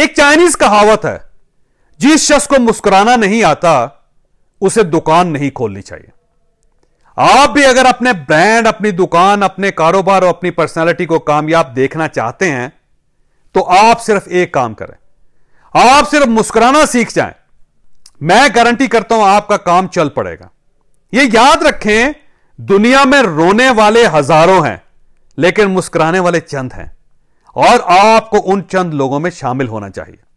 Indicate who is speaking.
Speaker 1: एक चाइनीज कहावत है जिस शख्स को मुस्कुराना नहीं आता उसे दुकान नहीं खोलनी चाहिए आप भी अगर अपने ब्रांड अपनी दुकान अपने कारोबार और अपनी पर्सनालिटी को कामयाब देखना चाहते हैं तो आप सिर्फ एक काम करें आप सिर्फ मुस्कुराना सीख जाएं मैं गारंटी करता हूं आपका काम चल पड़ेगा यह याद रखें दुनिया में रोने वाले हजारों हैं लेकिन मुस्कुराने वाले चंद हैं और आपको उन चंद लोगों में शामिल होना चाहिए